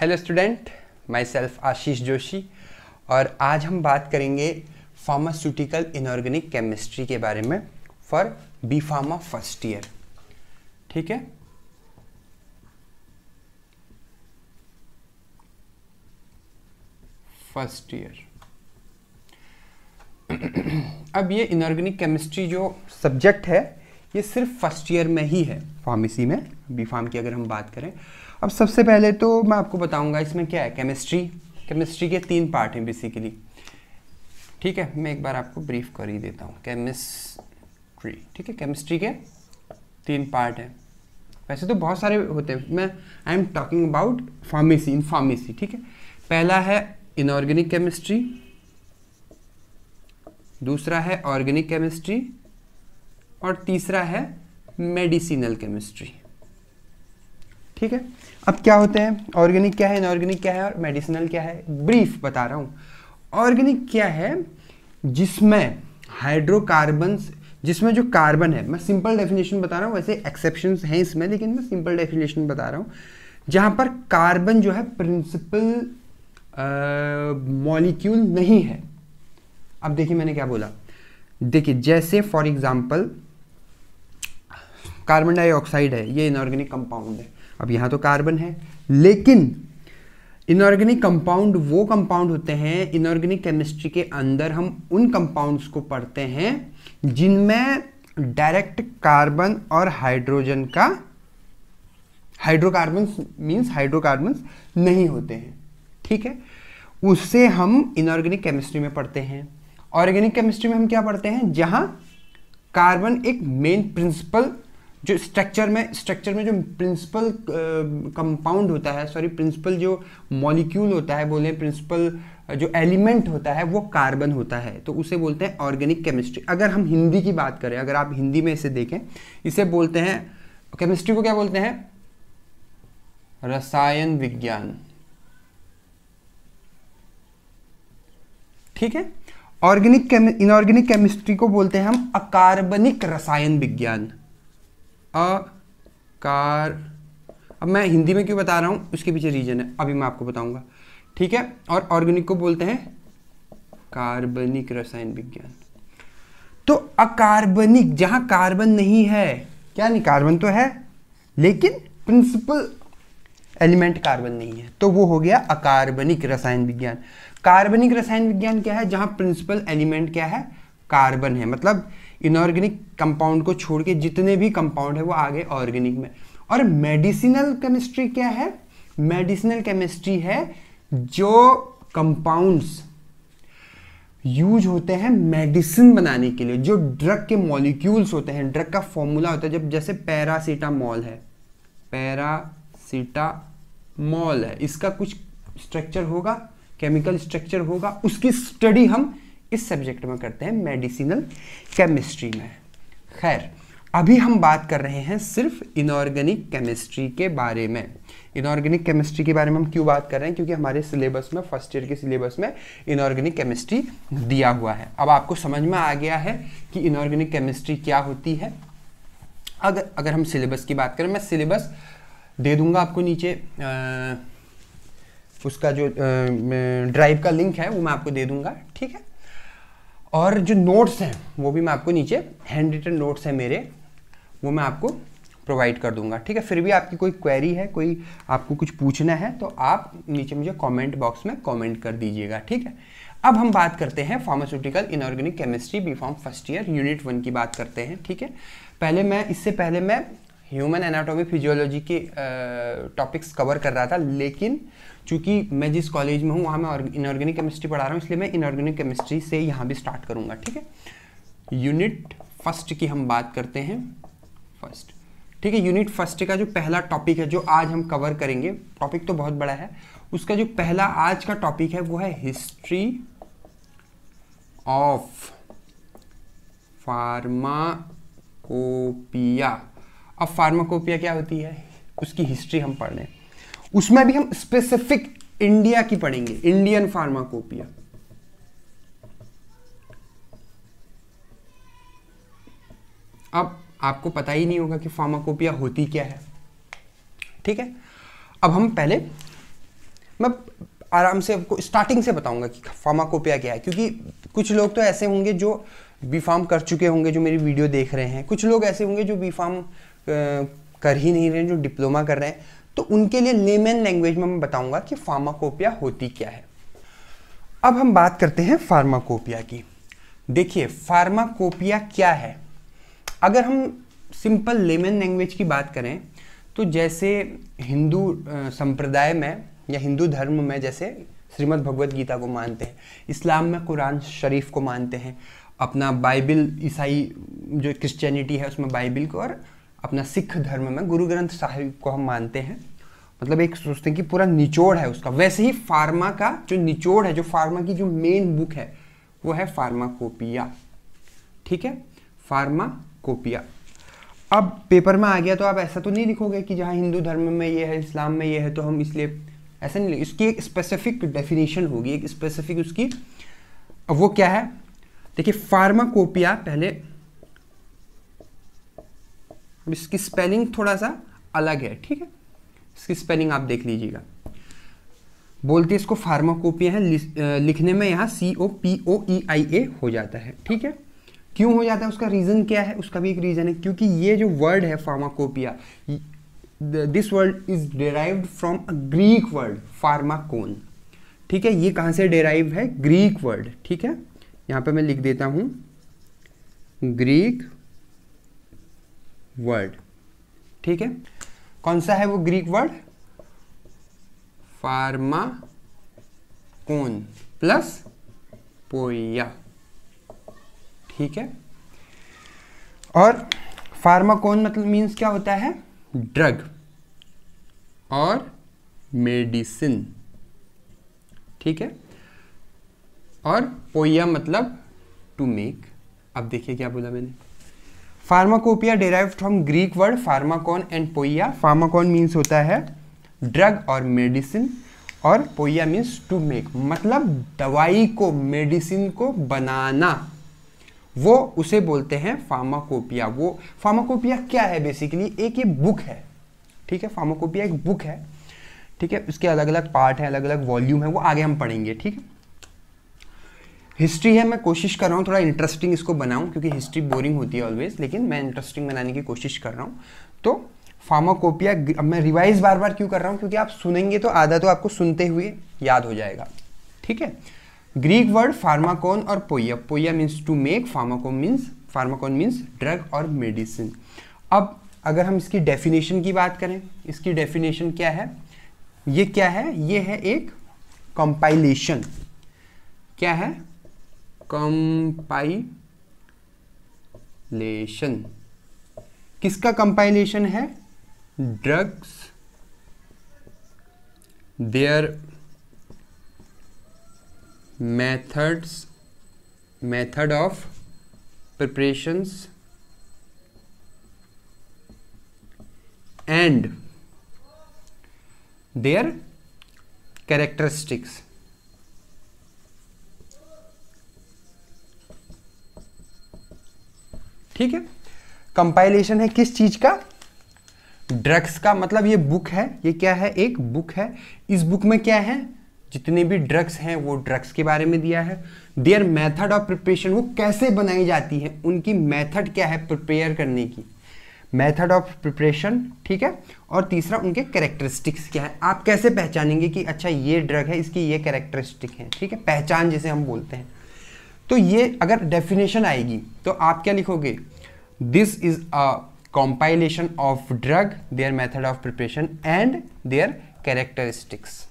Hello student myself Ashish Joshi और आज हम बात करेंगे फार्मास्यूटिकल इनऑर्गेनिक केमिस्ट्री के बारे में for B pharma first year ठीक है फर्स्ट ईयर अब ये इनऑर्गेनिक केमिस्ट्री जो सब्जेक्ट है ये सिर्फ फर्स्ट ईयर में ही है फार्मेसी में बी फार्म की अगर हम बात करें अब सबसे पहले तो मैं आपको बताऊंगा इसमें क्या है केमिस्ट्री केमिस्ट्री के तीन पार्ट हैं बेसिकली ठीक है मैं एक बार आपको ब्रीफ कर ही देता हूँ केमिस्ट्री ठीक है केमिस्ट्री के तीन पार्ट हैं वैसे तो बहुत सारे होते हैं मैं I am talking about pharmacy in pharmacy ठीक है पहला है इनऑर्गेनिक केमिस्ट्री दूसरा है ऑर्गेनिक केमिस्ट्री और तीसरा है मेडिसिनल केमिस्ट्री ठीक है अब क्या होते हैं ऑर्गेनिक क्या है इनऑर्गेनिक क्या है और मेडिसिनल क्या है ब्रीफ बता रहा हूँ ऑर्गेनिक क्या है जिसमें हाइड्रोकार्बन जिसमें जो कार्बन है मैं सिंपल डेफिनेशन बता रहा हूँ वैसे एक्सेप्शन हैं इसमें लेकिन मैं सिंपल डेफिनेशन बता रहा हूँ जहाँ पर कार्बन जो है प्रिंसिपल मॉलिक्यूल नहीं है अब देखिए मैंने क्या बोला देखिए जैसे फॉर एग्जाम्पल कार्बन डाइऑक्साइड है ये इनऑर्गेनिक कंपाउंड है अब यहाँ तो कार्बन है लेकिन इनऑर्गेनिक कंपाउंड वो कंपाउंड होते हैं इनऑर्गेनिक केमिस्ट्री के अंदर हम उन कंपाउंड्स को पढ़ते हैं जिनमें डायरेक्ट कार्बन और हाइड्रोजन का हाइड्रोकार्बन मीन्स हाइड्रोकार्बन नहीं होते हैं ठीक है उससे हम इनऑर्गेनिक केमिस्ट्री में पढ़ते हैं ऑर्गेनिक केमिस्ट्री में हम क्या पढ़ते हैं जहां कार्बन एक मेन प्रिंसिपल जो स्ट्रक्चर में स्ट्रक्चर में जो प्रिंसिपल कंपाउंड होता है सॉरी प्रिंसिपल जो मॉलिक्यूल होता है बोले प्रिंसिपल जो एलिमेंट होता है वो कार्बन होता है तो उसे बोलते हैं ऑर्गेनिक केमिस्ट्री अगर हम हिंदी की बात करें अगर आप हिंदी में इसे देखें इसे बोलते हैं केमिस्ट्री को क्या बोलते हैं रसायन विज्ञान ठीक है ऑर्गेनिक इनऑर्गेनिक केमिस्ट्री को बोलते हैं हम अकार्बनिक रसायन विज्ञान कार अब मैं हिंदी में क्यों बता रहा हूं उसके पीछे रीजन है अभी मैं आपको बताऊंगा ठीक है और ऑर्गेनिक को बोलते हैं कार्बनिक रसायन विज्ञान तो अकार्बनिक जहां कार्बन नहीं है क्या नहीं कार्बन तो है लेकिन प्रिंसिपल एलिमेंट कार्बन नहीं है तो वो हो गया अकार्बनिक रसायन विज्ञान कार्बनिक रसायन विज्ञान क्या है जहां प्रिंसिपल एलिमेंट क्या है कार्बन है मतलब इनऑर्गेनिक कंपाउंड को छोड़ के जितने भी कंपाउंड है वो आगे ऑर्गेनिक में और मेडिसिनल केमिस्ट्री क्या है मेडिसिनल केमिस्ट्री है जो कंपाउंड्स यूज होते हैं मेडिसिन बनाने के लिए जो ड्रग के मॉलिक्यूल्स होते हैं ड्रग का फॉर्मूला होता है जब जैसे पैरासीटामॉल है पैरासीटामॉल है इसका कुछ स्ट्रक्चर होगा केमिकल स्ट्रक्चर होगा उसकी स्टडी हम किस सब्जेक्ट में करते हैं मेडिसिनल केमिस्ट्री में खैर अभी हम बात कर रहे हैं सिर्फ इनऑर्गेनिक केमिस्ट्री के बारे में इनऑर्गेनिक केमिस्ट्री के बारे में हम क्यों बात कर रहे हैं क्योंकि हमारे सिलेबस में फर्स्ट ईयर के सिलेबस में इनऑर्गेनिक केमिस्ट्री दिया हुआ है अब आपको समझ में आ गया है कि इनऑर्गेनिक केमिस्ट्री क्या होती है अगर अगर हम सिलेबस की बात करें मैं सिलेबस दे दूंगा आपको नीचे आ, उसका जो ड्राइव का लिंक है वो मैं आपको दे दूंगा ठीक है और जो नोट्स हैं वो भी मैं आपको नीचे हैंड रिटन नोट्स हैं मेरे वो मैं आपको प्रोवाइड कर दूंगा ठीक है फिर भी आपकी कोई क्वेरी है कोई आपको कुछ पूछना है तो आप नीचे मुझे कमेंट बॉक्स में कमेंट कर दीजिएगा ठीक है अब हम बात करते हैं pharmaceutical inorganic chemistry B pharm first year unit one की बात करते हैं ठीक है पहले मैं इससे पहले मैं ह्यूमन एनाटॉमी फिजियोलॉजी के टॉपिक्स कवर कर रहा था लेकिन चूंकि मैं जिस कॉलेज में हूँ वहाँ मैं इनऑर्गेनिक केमिस्ट्री पढ़ा रहा हूँ इसलिए मैं इनऑर्गेनिक केमिस्ट्री से यहाँ भी स्टार्ट करूँगा ठीक है यूनिट फर्स्ट की हम बात करते हैं फर्स्ट ठीक है यूनिट फर्स्ट का जो पहला टॉपिक है जो आज हम कवर करेंगे टॉपिक तो बहुत बड़ा है उसका जो पहला आज का टॉपिक है वो है हिस्ट्री ऑफ फार्माकोपिया अब फार्माकोपिया क्या होती है उसकी हिस्ट्री हम पढ़ लें उसमें भी हम स्पेसिफिक इंडिया की पढ़ेंगे इंडियन फार्माकोपिया अब आपको पता ही नहीं होगा कि फार्माकोपिया होती क्या है ठीक है अब हम पहले मैं आराम से आपको स्टार्टिंग से बताऊंगा कि फार्माकोपिया क्या है क्योंकि कुछ लोग तो ऐसे होंगे जो बी फार्म कर चुके होंगे जो मेरी वीडियो देख रहे हैं कुछ लोग ऐसे होंगे जो बी फार्म कर ही नहीं रहे जो डिप्लोमा कर रहे हैं तो उनके लिए लेमेन लैंग्वेज में मैं बताऊंगा कि फार्माकोपिया होती क्या है अब हम बात करते हैं फार्माकोपिया की देखिए फार्माकोपिया क्या है अगर हम सिंपल लेमेन लैंग्वेज की बात करें तो जैसे हिंदू संप्रदाय में या हिंदू धर्म में जैसे श्रीमद् भगवत गीता को मानते हैं इस्लाम में कुरान शरीफ को मानते हैं अपना बाइबिल ईसाई जो क्रिश्चियनिटी है उसमें बाइबिल को और अपना सिख धर्म में गुरु ग्रंथ साहिब को हम मानते हैं मतलब एक सोचते हैं कि पूरा निचोड़ है उसका वैसे ही फार्मा का जो निचोड़ है जो फार्मा की जो मेन बुक है वो है फार्माकोपिया ठीक है फार्माकोपिया अब पेपर में आ गया तो आप ऐसा तो नहीं लिखोगे कि जहाँ हिंदू धर्म में ये है इस्लाम में ये है तो हम इसलिए ऐसा नहीं इसकी एक स्पेसिफिक डेफिनेशन होगी एक स्पेसिफिक उसकी वो क्या है देखिए फार्माकोपिया पहले इसकी स्पेलिंग थोड़ा सा अलग है ठीक है इसकी स्पेलिंग आप देख लीजिएगा बोलते इसको फार्माकोपिया है लिखने में यहाँ सी ओ पी ओ ई आई ए हो जाता है ठीक है क्यों हो जाता है उसका रीज़न क्या है उसका भी एक रीज़न है क्योंकि ये जो वर्ड है pharmacopoeia this word is derive from a Greek word pharmakon ठीक है ये कहाँ से डेराइव है ग्रीक वर्ड ठीक है यहाँ पे मैं लिख देता हूँ ग्रीक वर्ड ठीक है कौन सा है वो Greek word pharmakon plus poiea ठीक है और फार्माकोन मतलब मीन्स क्या होता है ड्रग और मेडिसिन ठीक है और पोइया मतलब टू मेक अब देखिए क्या बोला मैंने pharmacopoeia derive from Greek word pharmakon and poiea pharmakon means होता है ड्रग और मेडिसिन और पोइया मीन्स टू मेक मतलब दवाई को मेडिसिन को बनाना वो उसे बोलते हैं फार्माकोपिया वो फार्माकोपिया क्या है बेसिकली एक ये बुक है ठीक है फार्माकोपिया एक बुक है ठीक है उसके अलग अलग पार्ट हैं अलग अलग वॉल्यूम है वो आगे हम पढ़ेंगे ठीक है हिस्ट्री है मैं कोशिश कर रहा हूँ थोड़ा इंटरेस्टिंग इसको बनाऊँ क्योंकि हिस्ट्री बोरिंग होती है ऑलवेज लेकिन मैं इंटरेस्टिंग बनाने की कोशिश कर रहा हूँ तो फार्माकोपिया अब मैं रिवाइज बार बार क्यों कर रहा हूँ क्योंकि आप सुनेंगे तो आधा तो आपको सुनते हुए याद हो जाएगा ठीक है ग्रीक वर्ड फार्माकोन और poiea poiea means to make pharmakon means pharmakon means drug और मेडिसिन अब अगर हम इसकी डेफिनेशन की बात करें इसकी डेफिनेशन क्या है ये क्या है ये है एक कंपाइलेशन क्या है कंपाइलेशन किसका कंपाइलेशन है drugs their methods method of preparations and their characteristics ठीक है कंपाइलेशन है किस चीज का ड्रग्स का मतलब ये बुक है ये क्या है एक बुक है इस बुक में क्या है जितने भी ड्रग्स हैं वो ड्रग्स के बारे में दिया है देयर मेथड ऑफ प्रिपरेशन वो कैसे बनाई जाती है उनकी मेथड क्या है प्रिपेयर करने की मेथड ऑफ प्रिपरेशन ठीक है और तीसरा उनके कैरेक्टरिस्टिक्स क्या है आप कैसे पहचानेंगे कि अच्छा ये ड्रग है इसकी ये कैरेक्टरिस्टिक है ठीक है पहचान जिसे हम बोलते हैं तो ये अगर डेफिनेशन आएगी तो आप क्या लिखोगे this is a compilation of drug their method of preparation and their characteristics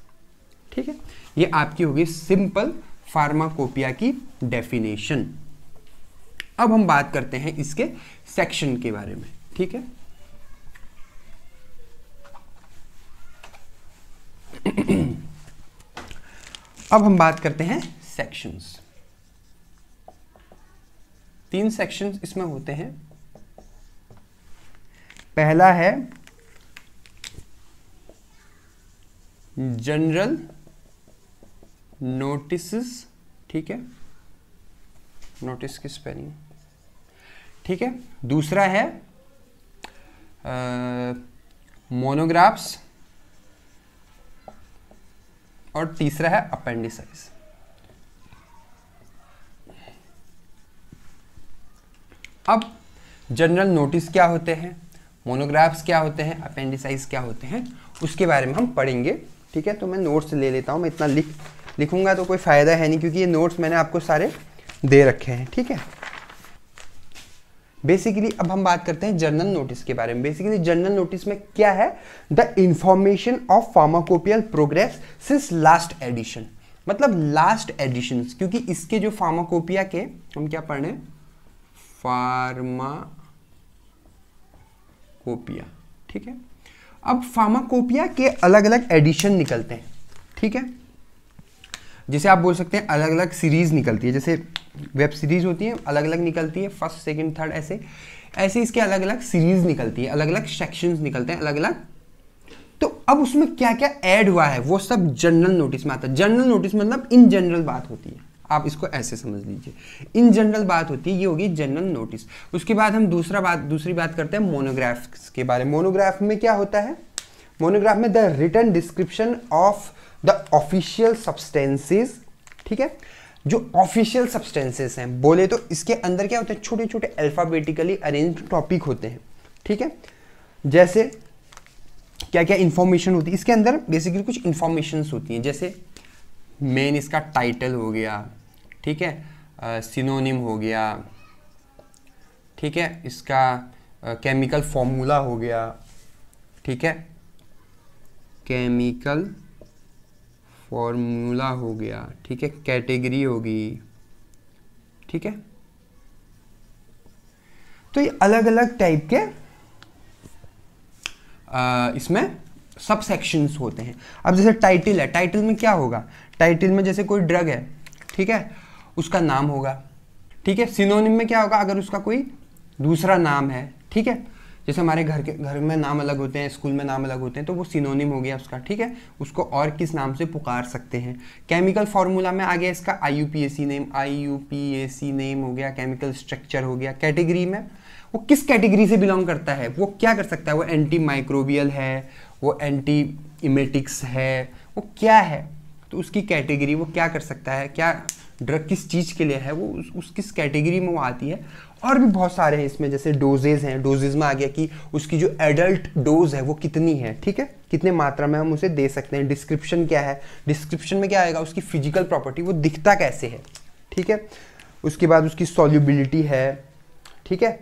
ठीक है ये आपकी होगी सिंपल फार्माकोपिया की डेफिनेशन अब हम बात करते हैं इसके सेक्शन के बारे में ठीक है अब हम बात करते हैं सेक्शंस तीन सेक्शन इसमें होते हैं पहला है जनरल नोटिस ठीक है नोटिस की स्पेलिंग ठीक है दूसरा है मोनोग्राफ्स और तीसरा है अपेंडिसाइज अब जनरल नोटिस क्या होते हैं मोनोग्राफ्स क्या होते हैं अपेंडिसाइज क्या होते हैं उसके बारे में हम पढ़ेंगे ठीक है तो मैं नोट्स ले लेता हूँ मैं इतना लिख लिखूंगा तो कोई फ़ायदा है नहीं क्योंकि ये नोट्स मैंने आपको सारे दे रखे हैं ठीक है बेसिकली अब हम बात करते हैं जर्नल नोटिस के बारे में बेसिकली जर्नल नोटिस में क्या है the information of pharmacopoeial progress since last edition मतलब लास्ट एडिशन क्योंकि इसके जो फार्माकोपिया के हम क्या पढ़ रहे हैं फार्माकोपिया ठीक है अब फार्माकोपिया के अलग अलग एडिशन निकलते हैं ठीक है जिसे आप बोल सकते हैं अलग अलग सीरीज निकलती है जैसे वेब सीरीज होती है अलग अलग निकलती है फर्स्ट सेकंड थर्ड ऐसे ऐसे इसके अलग अलग सीरीज निकलती है अलग अलग सेक्शंस निकलते हैं अलग अलग तो अब उसमें क्या क्या ऐड हुआ है वो सब जनरल नोटिस में आता है जनरल नोटिस मतलब इन जनरल बात होती है आप इसको ऐसे समझ लीजिए इन जनरल बात होती है ये होगी जनरल नोटिस उसके बाद हम दूसरा बात दूसरी बात करते हैं मोनोग्राफ के बारे में मोनोग्राफ में क्या होता है मोनोग्राफ में the written description of the official substances ठीक है जो ऑफिशियल सब्सटेंसेस हैं बोले तो इसके अंदर क्या होते हैं छोटे छोटे अल्फ़ाबेटिकली अरेंज टॉपिक होते हैं ठीक है जैसे क्या क्या इंफॉर्मेशन होती है इसके अंदर बेसिकली कुछ इंफॉर्मेशन होती हैं जैसे मेन इसका टाइटल हो गया ठीक है सिनोनिम हो गया ठीक है इसका केमिकल फॉर्मूला हो गया ठीक है केमिकल फॉर्मूला हो गया ठीक है कैटेगरी होगी ठीक है तो ये अलग अलग टाइप के आ, इसमें सब सेक्शंस होते हैं अब जैसे टाइटल है टाइटल में क्या होगा टाइटिल में जैसे कोई ड्रग है ठीक है उसका नाम होगा ठीक है सिनोनिम में क्या होगा अगर उसका कोई दूसरा नाम है ठीक है जैसे हमारे घर के घर में नाम अलग होते हैं स्कूल में नाम अलग होते हैं तो वो सिनोनिम हो गया उसका ठीक है उसको और किस नाम से पुकार सकते हैं केमिकल फार्मूला में आ गया इसका I U P S C name I U P S C name हो गया केमिकल स्ट्रक्चर हो गया कैटेगरी में वो किस कैटेगरी से बिलोंग करता है वो क्या कर सकता है वो एंटी माइक्रोबियल है वो एंटी इमेटिक्स है वो क्या है तो उसकी कैटेगरी वो क्या कर सकता है क्या ड्रग किस चीज़ के लिए है वो उस, उस किस कैटेगरी में वो आती है और भी बहुत सारे हैं इसमें जैसे डोजेज हैं डोजेज में आ गया कि उसकी जो एडल्ट डोज है वो कितनी है ठीक है कितने मात्रा में हम उसे दे सकते हैं डिस्क्रिप्शन क्या है डिस्क्रिप्शन में क्या आएगा उसकी फिजिकल प्रॉपर्टी वो दिखता कैसे है ठीक है उसके बाद उसकी सॉल्यूबिलिटी है ठीक है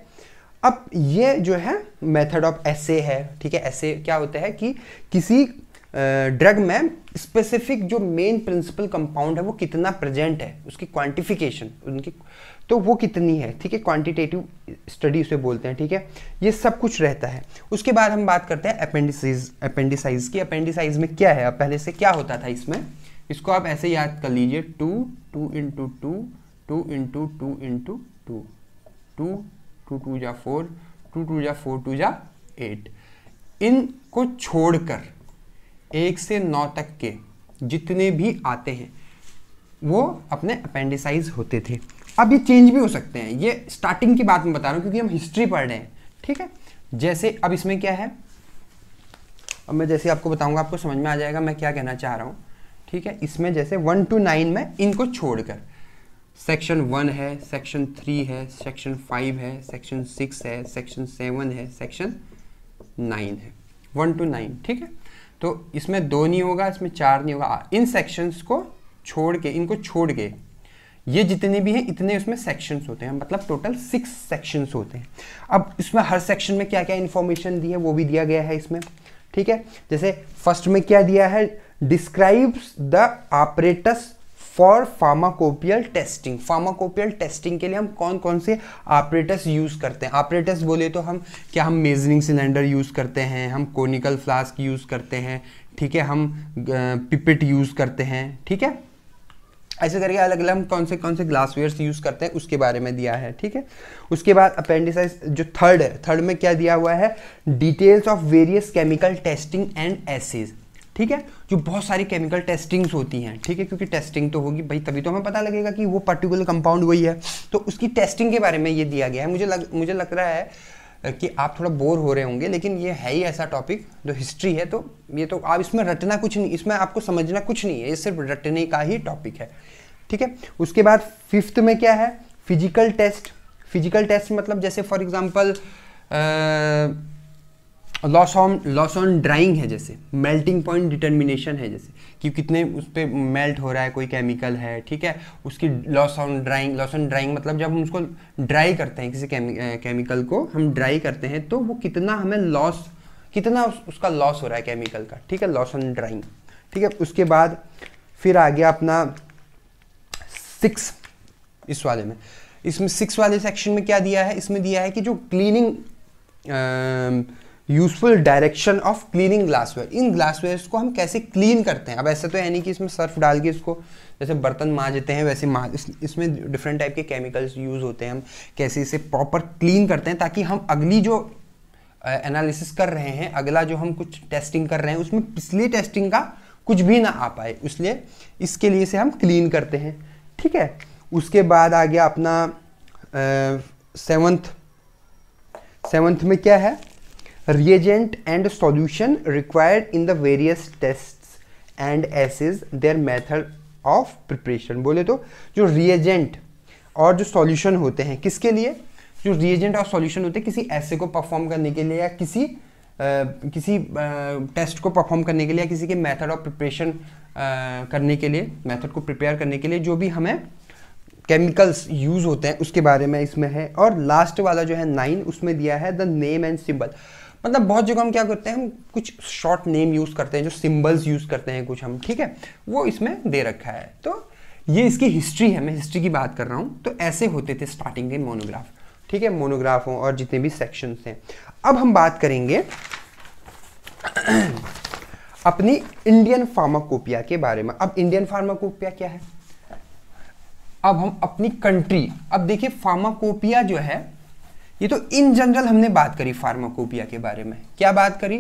अब ये जो है मेथड ऑफ ऐसे है ठीक है ऐसे क्या होता है कि किसी ड्रग में स्पेसिफिक जो मेन प्रिंसिपल कंपाउंड है वो कितना प्रेजेंट है उसकी क्वांटिफिकेशन उनकी तो वो कितनी है ठीक है क्वांटिटेटिव स्टडी उसे बोलते हैं ठीक है ये सब कुछ रहता है उसके बाद हम बात करते हैं अपेंडिसाइज अपेंडिसाइज की अपेंडिसाइज में क्या है पहले से क्या होता था इसमें इसको आप ऐसे याद कर लीजिए two two into two two into two into two two two two जा फोर टू टू जा फोर टू जा एट इनको छोड़कर एक से नौ तक के जितने भी आते हैं वो अपने अपेंडिसाइज होते थे अब ये चेंज भी हो सकते हैं ये स्टार्टिंग की बात में बता रहा हूँ क्योंकि हम हिस्ट्री पढ़ रहे हैं ठीक है जैसे अब इसमें क्या है अब मैं जैसे आपको बताऊंगा आपको समझ में आ जाएगा मैं क्या कहना चाह रहा हूँ ठीक है इसमें जैसे वन टू नाइन में इनको छोड़कर सेक्शन वन है सेक्शन थ्री है सेक्शन फाइव है सेक्शन सिक्स है सेक्शन सेवन है सेक्शन नाइन है वन टू नाइन ठीक है तो इसमें दो नहीं होगा इसमें चार नहीं होगा हाँ, इन सेक्शंस को छोड़ के इनको छोड़ के ये जितने भी हैं इतने उसमें सेक्शंस होते हैं मतलब टोटल सिक्स सेक्शंस होते हैं अब इसमें हर सेक्शन में क्या क्या इन्फॉर्मेशन दी है वो भी दिया गया है इसमें ठीक है जैसे फर्स्ट में क्या दिया है describes the apparatus for pharmacopoeial testing pharmacopoeial testing के लिए हम कौन कौन से ऑपरेटर्स यूज़ करते हैं ऑपरेटर्स बोले तो हम क्या हम मेजरिंग सिलेंडर यूज़ करते हैं हम कोनिकल फ्लास्क यूज़ करते हैं ठीक है हम पिपिट यूज़ करते हैं ठीक है ऐसे करके अलग अलग हम कौन से कौन से ग्लासवेयर्स यूज़ करते हैं उसके बारे में दिया है ठीक है उसके बाद अपेंडिसाइज जो थर्ड है थर्ड में क्या दिया हुआ है details of various chemical testing and assays ठीक है जो बहुत सारी केमिकल टेस्टिंग्स होती हैं ठीक है क्योंकि टेस्टिंग तो होगी भाई तभी तो हमें पता लगेगा कि वो पर्टिकुलर कंपाउंड वही है तो उसकी टेस्टिंग के बारे में ये दिया गया है मुझे लग मुझे लग रहा है कि आप थोड़ा बोर हो रहे होंगे लेकिन ये है ही ऐसा टॉपिक जो हिस्ट्री है तो ये तो आप इसमें रटना कुछ नहीं इसमें आपको समझना कुछ नहीं है ये सिर्फ रटने का ही टॉपिक है ठीक है उसके बाद फिफ्थ में क्या है फिजिकल टेस्ट फिजिकल टेस्ट मतलब जैसे for example loss on loss on drying है जैसे मेल्टिंग पॉइंट डिटर्मिनेशन है जैसे कि कितने उस पर मेल्ट हो रहा है कोई केमिकल है ठीक है उसकी loss on drying loss on drying मतलब जब हम उसको ड्राई करते हैं किसी केमिकल को हम ड्राई करते हैं तो वो कितना हमें लॉस कितना उस, उसका लॉस हो रहा है केमिकल का ठीक है लॉस ऑन ड्राइंग ठीक है उसके बाद फिर आ गया अपना सिक्स इस वाले में इसमें सिक्स वाले सेक्शन में क्या दिया है इसमें दिया है कि जो cleaning useful direction of cleaning glassware इन ग्लासवेयर को हम कैसे क्लीन करते हैं अब ऐसे तो है नहीं कि इसमें सर्फ डाल के इसको जैसे बर्तन मांजते हैं वैसे माँ इस, इसमें डिफरेंट टाइप के केमिकल्स यूज़ होते हैं हम कैसे इसे प्रॉपर क्लीन करते हैं ताकि हम अगली जो एनालिसिस uh, कर रहे हैं अगला जो हम कुछ टेस्टिंग कर रहे हैं उसमें पिछली टेस्टिंग का कुछ भी ना आ पाए इसलिए इसके लिए से हम क्लीन करते हैं ठीक है उसके बाद आ गया अपना सेवन्थ uh, सेवन्थ में क्या है reagent and solution required in the various tests and assays their method of preparation बोले तो जो reagent और जो solution होते हैं किसके लिए जो reagent और solution होते हैं किसी assay को perform करने के लिए या किसी आ, किसी टेस्ट को परफॉर्म करने के लिए या किसी के मेथड ऑफ प्रिपरेशन करने के लिए मेथड को प्रिपेयर करने के लिए जो भी हमें केमिकल्स यूज़ होते हैं उसके बारे में इसमें है और लास्ट वाला जो है नाइन उसमें दिया है द नेम एंड सिंबल मतलब बहुत जगह हम क्या करते हैं हम कुछ शॉर्ट नेम यूज़ करते हैं जो सिम्बल्स यूज़ करते हैं कुछ हम ठीक है वो इसमें दे रखा है तो ये इसकी हिस्ट्री है मैं हिस्ट्री की बात कर रहा हूँ तो ऐसे होते थे स्टार्टिंग के मोनोग्राफ ठीक है मोनोग्राफों और जितने भी सेक्शन हैं अब हम बात करेंगे अपनी इंडियन फार्माकोपिया के बारे में अब इंडियन फार्माकोपिया क्या है अब हम अपनी कंट्री अब देखिए फार्माकोपिया जो है ये तो इन जनरल हमने बात करी फार्माकोपिया के बारे में क्या बात करी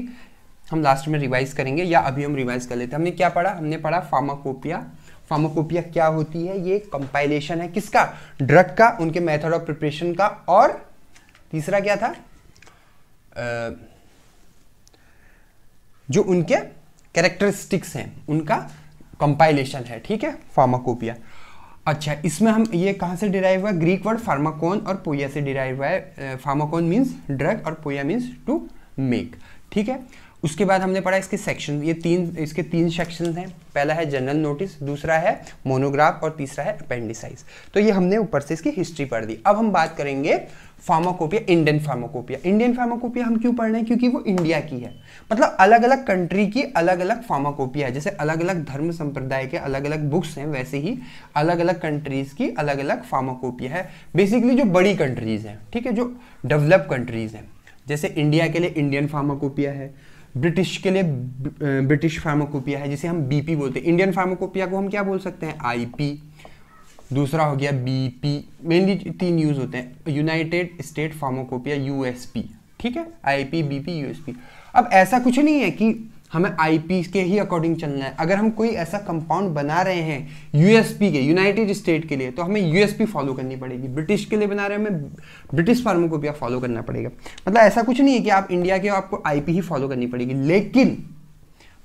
हम लास्ट में रिवाइज करेंगे या अभी हम रिवाइज कर लेते हैं हमने क्या पढ़ा हमने पढ़ा फार्माकोपिया फार्माकोपिया क्या होती है ये कंपाइलेशन है किसका ड्रग का उनके मेथड ऑफ प्रिपरेशन का और तीसरा क्या था आ, जो उनके कैरेक्टरिस्टिक्स हैं उनका कंपाइलेशन है ठीक है फार्माकोपिया अच्छा इसमें हम ये कहाँ से डिराइव हुआ ग्रीक वर्ड फार्माकोन और पोया से डिराइव हुआ है फार्माकोन मीन्स ड्रग और पोया मीन्स टू मेक ठीक है उसके बाद हमने पढ़ा इसके सेक्शन ये तीन इसके तीन सेक्शन हैं पहला है जनरल नोटिस दूसरा है मोनोग्राफ और तीसरा है अपेंडिसाइज तो ये हमने ऊपर से इसकी हिस्ट्री पढ़ दी अब हम बात करेंगे pharmacopoeia Indian pharmacopoeia Indian pharmacopoeia हम क्यों पढ़ रहे हैं क्योंकि वो इंडिया की है मतलब अलग अलग कंट्री की अलग अलग फार्माकोपिया है जैसे अलग अलग धर्म संप्रदाय के अलग अलग बुक्स हैं वैसे ही अलग अलग कंट्रीज की अलग अलग फार्माकोपिया है बेसिकली जो बड़ी कंट्रीज हैं ठीक है जो डेवलप कंट्रीज हैं जैसे इंडिया के लिए इंडियन फार्माकोपिया है ब्रिटिश के लिए ब्रिटिश फार्माकोपिया है जिसे हम बीपी बोलते हैं इंडियन फार्माकोपिया को हम क्या बोल सकते हैं आईपी दूसरा हो गया बीपी मेनली तीन यूज होते हैं यूनाइटेड स्टेट फार्माकोपिया यूएसपी ठीक है आईपी बीपी यूएसपी अब ऐसा कुछ नहीं है कि हमें आईपी के ही अकॉर्डिंग चलना है अगर हम कोई ऐसा कंपाउंड बना रहे हैं यूएसपी के यूनाइटेड स्टेट के लिए तो हमें यूएसपी फॉलो करनी पड़ेगी ब्रिटिश के लिए बना रहे हैं हमें ब्रिटिश को भी फॉलो करना पड़ेगा मतलब ऐसा कुछ नहीं है कि आप इंडिया के आपको आईपी ही फॉलो करनी पड़ेगी लेकिन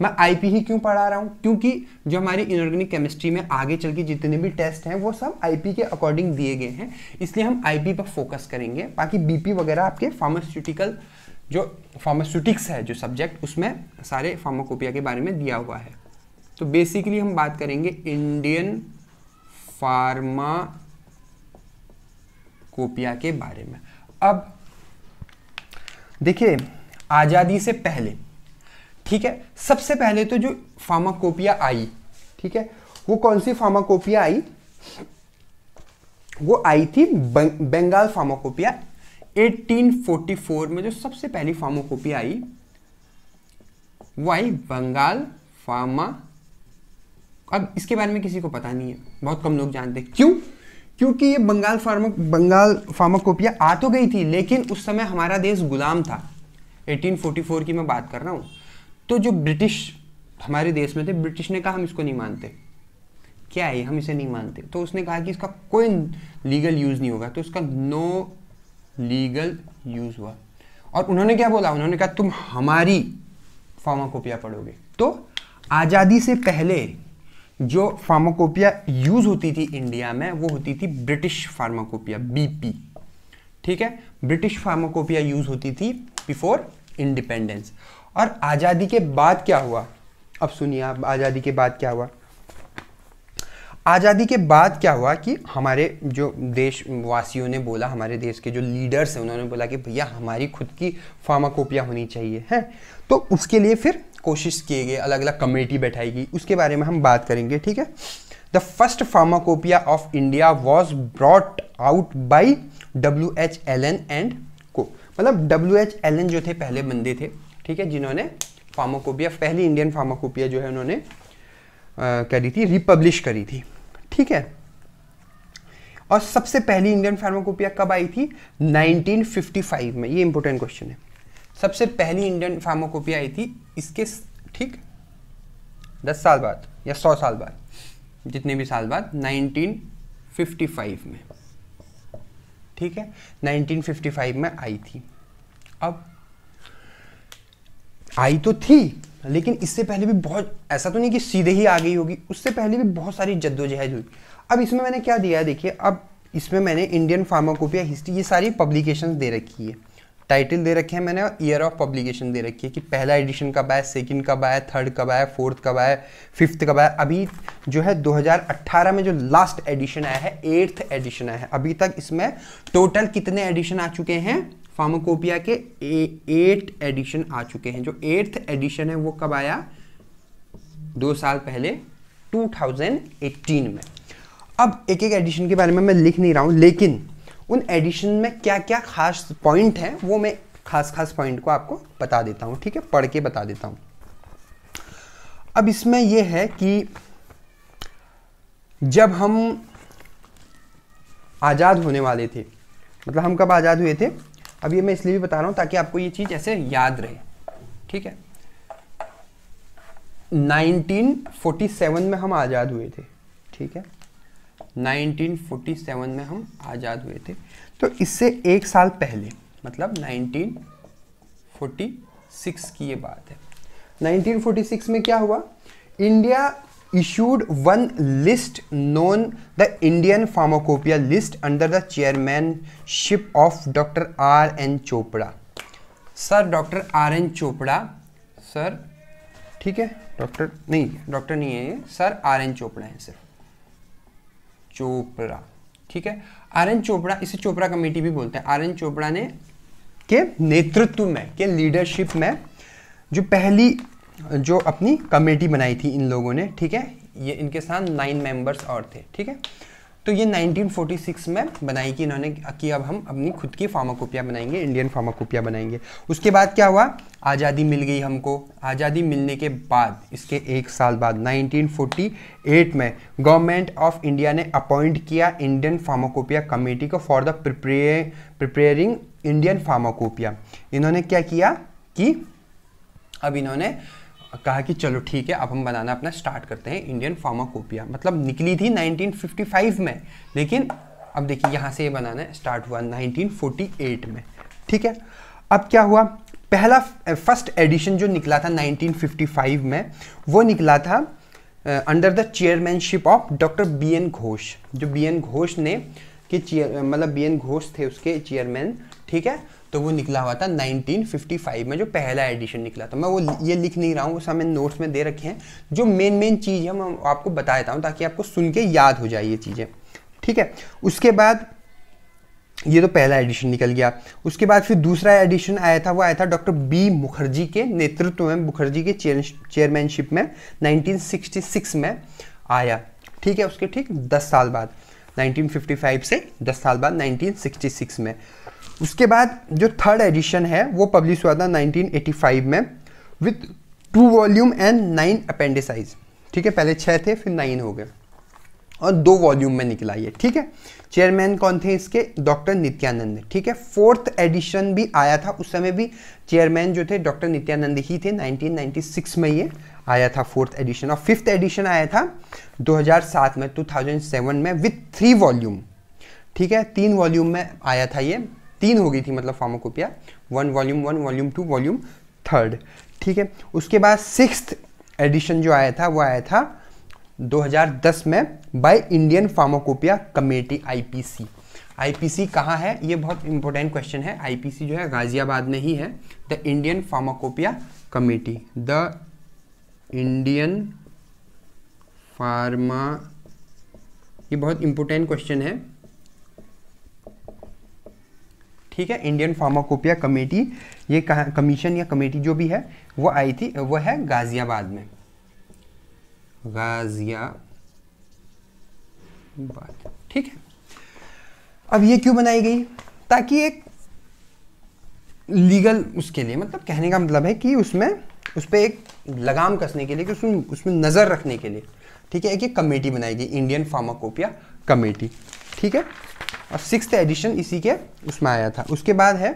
मैं आईपी ही क्यों पढ़ा रहा हूँ क्योंकि जो हमारी इनऑर्गेनिक केमिस्ट्री में आगे चल के जितने भी टेस्ट हैं वो सब आईपी के अकॉर्डिंग दिए गए हैं इसलिए हम आईपी पर फोकस करेंगे बाकी बीपी वगैरह आपके फार्मास्यूटिकल जो फार्मास्यूटिक्स है जो सब्जेक्ट उसमें सारे फार्माकोपिया के बारे में दिया हुआ है तो बेसिकली हम बात करेंगे इंडियन फार्माकोपिया के बारे में अब देखिए आज़ादी से पहले ठीक है सबसे पहले तो जो फार्माकोपिया आई ठीक है वो कौन सी फार्माकोपिया आई वो आई थी बंगाल फार्माकोपिया 1844 में जो सबसे पहली फार्मोकॉपी आई वो आई बंगाल फार्मा अब इसके बारे में किसी को पता नहीं है बहुत कम लोग जानते क्यों क्योंकि ये बंगाल फार्मा बंगाल फार्माकोपिया आ तो गई थी लेकिन उस समय हमारा देश गुलाम था 1844 की मैं बात कर रहा हूँ तो जो ब्रिटिश हमारे देश में थे ब्रिटिश ने कहा हम इसको नहीं मानते क्या है हम इसे नहीं मानते तो उसने कहा कि इसका कोई लीगल यूज़ नहीं होगा तो इसका नो लीगल यूज हुआ और उन्होंने क्या बोला उन्होंने कहा तुम हमारी फार्माकोपिया पढ़ोगे तो आज़ादी से पहले जो फार्माकोपिया यूज होती थी इंडिया में वो होती थी ब्रिटिश फार्माकोपिया बीपी ठीक है ब्रिटिश फार्माकोपिया यूज होती थी बिफोर इंडिपेंडेंस और आज़ादी के बाद क्या हुआ अब सुनिए आप आज़ादी के बाद क्या हुआ आज़ादी के बाद क्या हुआ कि हमारे जो देशवासियों ने बोला हमारे देश के जो लीडर्स हैं उन्होंने बोला कि भैया हमारी खुद की फार्माकोपिया होनी चाहिए है तो उसके लिए फिर कोशिश किए गए अलग अलग कमेटी बैठाई गई उसके बारे में हम बात करेंगे ठीक है the first pharmacopoeia of India was brought out by W H L N and को मतलब डब्ल्यू एच एल एन जो थे पहले बंदे थे ठीक है जिन्होंने फार्माकोपिया पहली इंडियन फार्माकोपिया जो है उन्होंने करी थी रिपब्लिश करी थी ठीक है और सबसे पहली इंडियन फार्माकोपिया कब आई थी 1955 में ये इंपॉर्टेंट क्वेश्चन है सबसे पहली इंडियन फार्माकोपिया आई थी इसके ठीक दस साल बाद या सौ साल बाद जितने भी साल बाद 1955 में ठीक है 1955 में आई थी अब आई तो थी लेकिन इससे पहले भी बहुत ऐसा तो नहीं कि सीधे ही आ गई होगी उससे पहले भी बहुत सारी जद्दोजहद हुई अब इसमें मैंने क्या दिया है देखिए अब इसमें मैंने इंडियन फार्माकोपिया हिस्ट्री ये सारी पब्लिकेशन दे रखी है टाइटल दे रखे हैं मैंने ईयर ऑफ पब्लिकेशन दे रखी है कि पहला एडिशन कब आया सेकंड कब आया थर्ड कब आया फोर्थ कब आया फिफ्थ कब आया अभी जो है 2018 में जो लास्ट एडिशन आया है एट्थ एडिशन आया है अभी तक इसमें टोटल कितने एडिशन आ चुके हैं फार्माकोपिया के एट एडिशन आ चुके हैं जो एट्थ एडिशन है वो कब आया दो साल पहले 2018 में अब एक एक एडिशन के बारे में मैं लिख नहीं रहा हूँ लेकिन उन एडिशन में क्या क्या खास पॉइंट है वो मैं खास खास पॉइंट को आपको बता देता हूँ ठीक है पढ़ के बता देता हूँ अब इसमें यह है कि जब हम आज़ाद होने वाले थे मतलब हम कब आज़ाद हुए थे अब ये मैं इसलिए भी बता रहा हूं ताकि आपको ये चीज़ ऐसे याद रहे ठीक है 1947 में हम आज़ाद हुए थे ठीक है 1947 में हम आज़ाद हुए थे तो इससे एक साल पहले मतलब 1946 की ये बात है 1946 में क्या हुआ India issued one list known the Indian Pharmacopoeia list under the chairmanship of Dr. R. N. Chopra. Sir doctor R N Chopra sir ठीक है डॉक्टर नहीं डॉक्टर नहीं है ये सर आर एन चोपड़ा है सर चोपड़ा ठीक है आर एन चोपड़ा इसे चोपड़ा कमेटी भी बोलते हैं आर एन चोपड़ा ने के नेतृत्व में के लीडरशिप में जो पहली जो अपनी कमेटी बनाई थी इन लोगों ने ठीक है ये इनके साथ नाइन मेंबर्स और थे ठीक है तो ये 1946 में बनाई कि इन्होंने कि अब हम अपनी खुद की फार्माकोपिया बनाएंगे इंडियन फार्माकोपिया बनाएंगे उसके बाद क्या हुआ आज़ादी मिल गई हमको आज़ादी मिलने के बाद इसके एक साल बाद 1948 में गवर्नमेंट ऑफ इंडिया ने अपॉइंट किया इंडियन फार्माकोपिया कमेटी को for the preparing Indian pharmacopoeia इन्होंने क्या किया कि अब इन्होंने कहा कि चलो ठीक है अब हम बनाना अपना स्टार्ट करते हैं इंडियन फार्माकोपिया मतलब निकली थी 1955 में लेकिन अब देखिए यहाँ से ये बनाना स्टार्ट हुआ 1948 में ठीक है अब क्या हुआ पहला फर्स्ट एडिशन जो निकला था 1955 में वो निकला था under the chairmanship of doctor B N Ghosh जो बी एन घोष ने के मतलब बी एन घोष थे उसके चेयरमैन ठीक है तो वो निकला हुआ था 1955 में जो पहला एडिशन निकला था मैं वो ये लिख नहीं रहा हूँ उस हमें नोट्स में दे रखे हैं जो मेन मेन चीज़ है मैं आपको बता देता हूँ ताकि आपको सुन के याद हो जाए ये चीज़ें ठीक है उसके बाद ये तो पहला एडिशन निकल गया उसके बाद फिर दूसरा एडिशन आया था वो आया था डॉक्टर बी मुखर्जी के नेतृत्व में मुखर्जी के चेयर चेयरमैनशिप में 1966 में आया ठीक है उसके ठीक 10 साल बाद 1955 से 10 साल बाद 1966 में उसके बाद जो थर्ड एडिशन है वो पब्लिश हुआ था 1985 में with two volume and nine appendices ठीक है पहले छः थे फिर नाइन हो गए और दो वॉल्यूम में निकला ये ठीक है चेयरमैन कौन थे इसके डॉक्टर नित्यानंद ठीक है फोर्थ एडिशन भी आया था उस समय भी चेयरमैन जो थे डॉक्टर नित्यानंद ही थे 1996 में ये आया था फोर्थ एडिशन और फिफ्थ एडिशन आया था 2007 में 2007 में विथ थ्री वॉल्यूम ठीक है तीन वॉल्यूम में आया था ये तीन हो गई थी मतलब pharmacopoeia one volume one volume two volume third ठीक है उसके बाद सिक्स एडिशन जो आया था वो आया था 2010 में by Indian pharmacopoeia committee IPC IPC कहाँ है ये बहुत इंपॉर्टेंट क्वेश्चन है आईपीसी जो है गाजियाबाद में ही है the Indian pharmacopoeia committee the Indian pharma ये बहुत इंपॉर्टेंट क्वेश्चन है ठीक है इंडियन फार्माकोपिया कमेटी ये कमीशन या कमेटी जो भी है वो आई थी वो है गाजियाबाद में गाजियाबाद ठीक है अब ये क्यों बनाई गई ताकि एक लीगल उसके लिए मतलब कहने का मतलब है कि उसमें उस पर एक लगाम कसने के लिए कि उसमें उसमें नज़र रखने के लिए ठीक है एक एक कमेटी बनाई गई इंडियन फार्माकोपिया कमेटी ठीक है और सिक्स एडिशन इसी के उसमें आया था उसके बाद है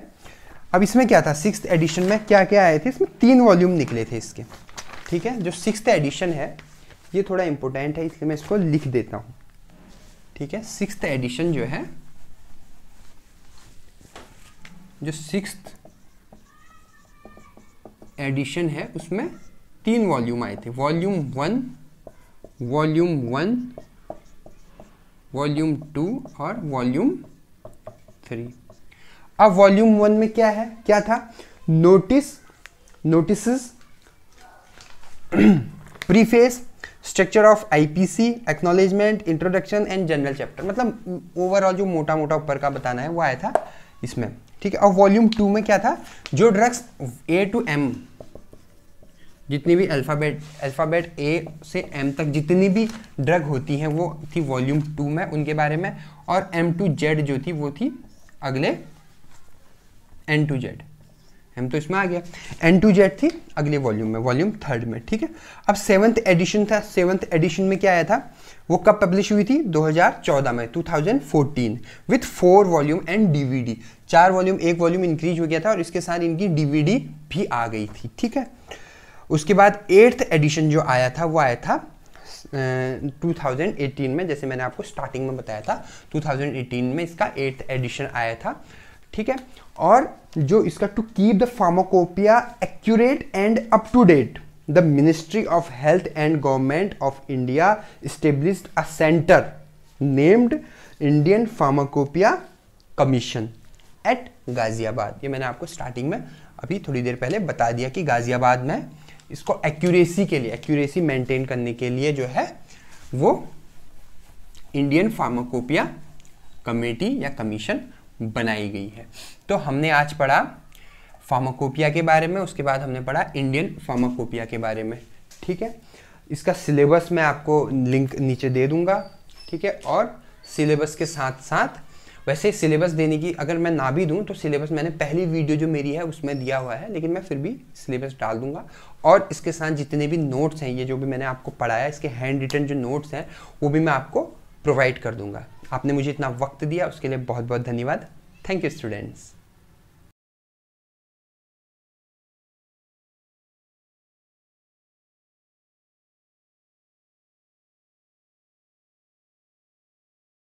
अब इसमें क्या था सिक्स एडिशन में क्या क्या आए थे इसमें तीन वॉल्यूम निकले थे इसके ठीक है जो सिक्स एडिशन है ये थोड़ा इंपॉर्टेंट है इसलिए मैं इसको लिख देता हूँ ठीक है सिक्स एडिशन जो है जो सिक्स एडिशन है उसमें तीन वॉल्यूम आए थे volume one volume one volume two और वॉल्यूम थ्री अब वॉल्यूम वन में क्या है क्या था notice notice preface structure of IPC acknowledgement introduction and general chapter मतलब ओवरऑल जो मोटा मोटा ऊपर का बताना है वो आया था इसमें ठीक है और वॉल्यूम टू में क्या था जो ड्रग्स ए टू एम जितनी भी अल्फ़ाबेट अल्फ़ाबेट ए से एम तक जितनी भी ड्रग होती हैं वो थी वॉल्यूम टू में उनके बारे में और एम टू जेड जो थी वो थी अगले एन टू जेड एम तो इसमें आ गया एन टू जेड थी अगले वॉल्यूम में वॉल्यूम थर्ड में ठीक है अब सेवन्थ एडिशन था सेवन्थ एडिशन में क्या आया था वो कब पब्लिश हुई थी 2014 में 2014 with four volume and DVD चार वॉल्यूम एक वॉल्यूम इंक्रीज हो गया था और इसके साथ इनकी डीवीडी भी आ गई थी ठीक है उसके बाद एट्थ एडिशन जो आया था वो आया था uh, 2018 में जैसे मैंने आपको स्टार्टिंग में बताया था 2018 में इसका एट्थ एडिशन आया था ठीक है और जो इसका to keep the pharmacopoeia accurate and up to date the ministry of health and government of India established a centre named Indian pharmacopoeia commission at Ghaziabad ये मैंने आपको स्टार्टिंग में अभी थोड़ी देर पहले बता दिया कि गाज़ियाबाद में इसको एक्यूरेसी के लिए एक्यूरेसी मेंटेन करने के लिए जो है वो इंडियन फार्माकोपिया कमेटी या कमीशन बनाई गई है तो हमने आज पढ़ा फार्माकोपिया के बारे में उसके बाद हमने पढ़ा इंडियन फार्माकोपिया के बारे में ठीक है इसका सिलेबस मैं आपको लिंक नीचे दे दूंगा ठीक है और सिलेबस के साथ साथ वैसे सिलेबस देने की अगर मैं ना भी दूँ तो सिलेबस मैंने पहली वीडियो जो मेरी है उसमें दिया हुआ है लेकिन मैं फिर भी सिलेबस डाल दूंगा और इसके साथ जितने भी नोट्स हैं ये जो भी मैंने आपको पढ़ाया इसके हैंड रिटर्न जो नोट्स हैं वो भी मैं आपको प्रोवाइड कर दूंगा आपने मुझे इतना वक्त दिया उसके लिए बहुत बहुत धन्यवाद थैंक यू स्टूडेंट्स